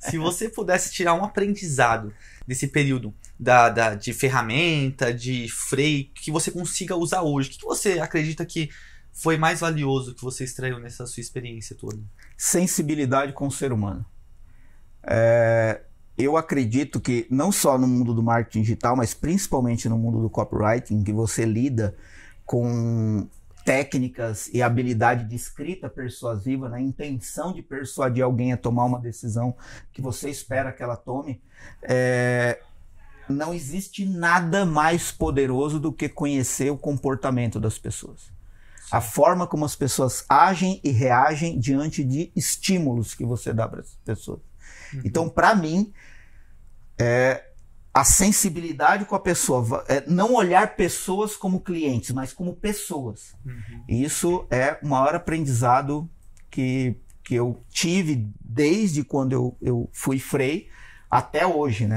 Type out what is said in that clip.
Se você pudesse tirar um aprendizado desse período da, da, de ferramenta, de freio, que você consiga usar hoje, o que, que você acredita que foi mais valioso que você extraiu nessa sua experiência toda? Sensibilidade com o ser humano. É, eu acredito que não só no mundo do marketing digital, mas principalmente no mundo do copywriting, que você lida com técnicas e habilidade de escrita persuasiva, na né? intenção de persuadir alguém a tomar uma decisão que você espera que ela tome, é, não existe nada mais poderoso do que conhecer o comportamento das pessoas. A forma como as pessoas agem e reagem diante de estímulos que você dá para as pessoas. Uhum. Então, para mim, é, a sensibilidade com a pessoa, é não olhar pessoas como clientes, mas como pessoas. Uhum. Isso é o maior aprendizado que, que eu tive desde quando eu, eu fui frei até hoje, né?